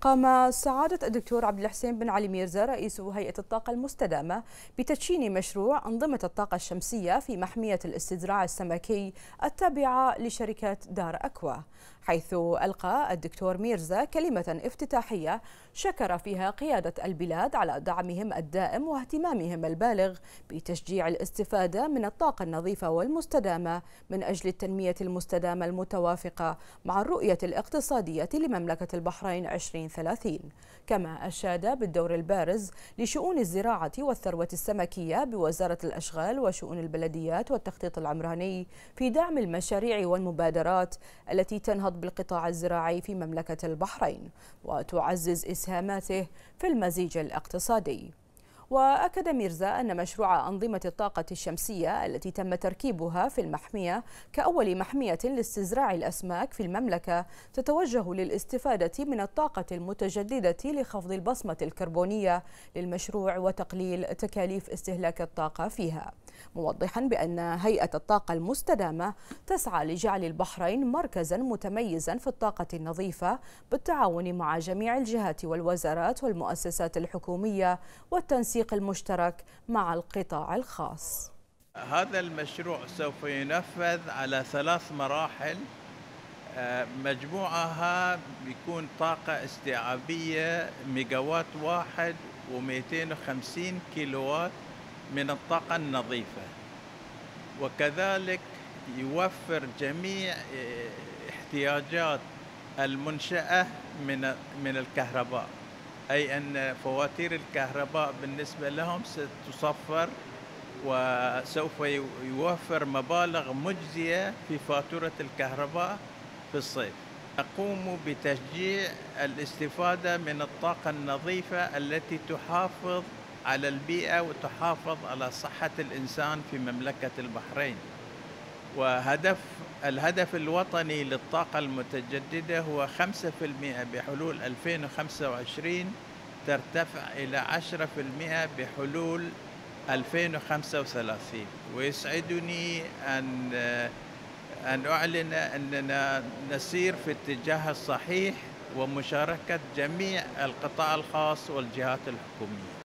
قام سعادة الدكتور عبد الحسين بن علي ميرزا رئيس هيئة الطاقة المستدامة بتدشين مشروع أنظمة الطاقة الشمسية في محمية الاستزراع السمكي التابعة لشركة دار أكوا حيث ألقى الدكتور ميرزا كلمة افتتاحية شكر فيها قيادة البلاد على دعمهم الدائم واهتمامهم البالغ بتشجيع الاستفادة من الطاقة النظيفة والمستدامة من أجل التنمية المستدامة المتوافقة مع الرؤية الاقتصادية لمملكة البحرين 20 2030 كما أشاد بالدور البارز لشؤون الزراعة والثروة السمكية بوزارة الأشغال وشؤون البلديات والتخطيط العمراني في دعم المشاريع والمبادرات التي تنهض بالقطاع الزراعي في مملكة البحرين وتعزز إسهاماته في المزيج الاقتصادي وأكد ميرزا أن مشروع أنظمة الطاقة الشمسية التي تم تركيبها في المحمية كأول محمية لاستزراع الأسماك في المملكة تتوجه للاستفادة من الطاقة المتجددة لخفض البصمة الكربونية للمشروع وتقليل تكاليف استهلاك الطاقة فيها موضحا بأن هيئة الطاقة المستدامة تسعى لجعل البحرين مركزا متميزا في الطاقة النظيفة بالتعاون مع جميع الجهات والوزارات والمؤسسات الحكومية والتنسيق المشترك مع القطاع الخاص هذا المشروع سوف ينفذ على ثلاث مراحل آه، مجموعها بيكون طاقة استيعابية ميجاوات واحد و250 كيلووات من الطاقة النظيفة وكذلك يوفر جميع آه، احتياجات المنشأة من من الكهرباء أي أن فواتير الكهرباء بالنسبة لهم ستصفر وسوف يوفر مبالغ مجزية في فاتورة الكهرباء في الصيف نقوم بتشجيع الاستفادة من الطاقة النظيفة التي تحافظ على البيئة وتحافظ على صحة الإنسان في مملكة البحرين وهدف الهدف الوطني للطاقة المتجددة هو 5% بحلول 2025 ترتفع إلى 10% بحلول 2035 ويسعدني أن أن أعلن أننا نسير في الاتجاه الصحيح ومشاركة جميع القطاع الخاص والجهات الحكومية